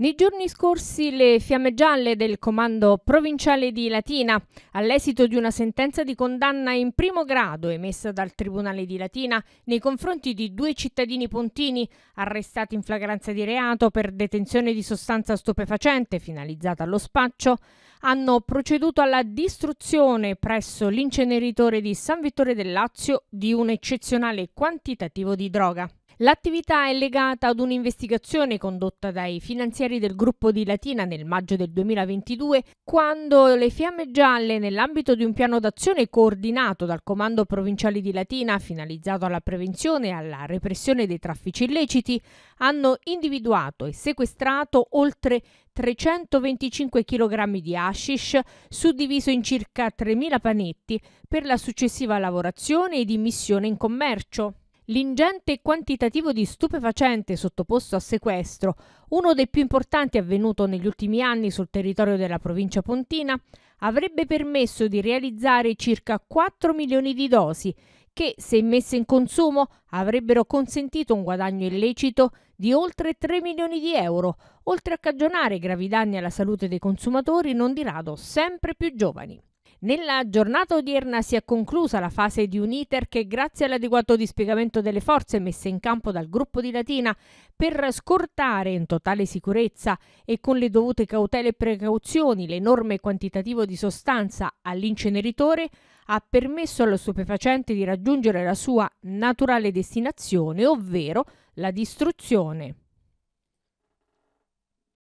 Nei giorni scorsi le fiamme gialle del comando provinciale di Latina, all'esito di una sentenza di condanna in primo grado emessa dal Tribunale di Latina nei confronti di due cittadini pontini arrestati in flagranza di reato per detenzione di sostanza stupefacente finalizzata allo spaccio, hanno proceduto alla distruzione presso l'inceneritore di San Vittore del Lazio di un eccezionale quantitativo di droga. L'attività è legata ad un'investigazione condotta dai finanzieri del gruppo di Latina nel maggio del 2022, quando le Fiamme Gialle, nell'ambito di un piano d'azione coordinato dal Comando Provinciale di Latina, finalizzato alla prevenzione e alla repressione dei traffici illeciti, hanno individuato e sequestrato oltre 325 kg di hashish, suddiviso in circa 3.000 panetti, per la successiva lavorazione ed immissione in commercio. L'ingente quantitativo di stupefacente sottoposto a sequestro, uno dei più importanti avvenuto negli ultimi anni sul territorio della provincia pontina, avrebbe permesso di realizzare circa 4 milioni di dosi che, se messe in consumo, avrebbero consentito un guadagno illecito di oltre 3 milioni di euro, oltre a cagionare gravi danni alla salute dei consumatori non di rado sempre più giovani. Nella giornata odierna si è conclusa la fase di un iter che grazie all'adeguato dispiegamento delle forze messe in campo dal gruppo di Latina per scortare in totale sicurezza e con le dovute cautele e precauzioni l'enorme quantitativo di sostanza all'inceneritore ha permesso allo stupefacente di raggiungere la sua naturale destinazione, ovvero la distruzione.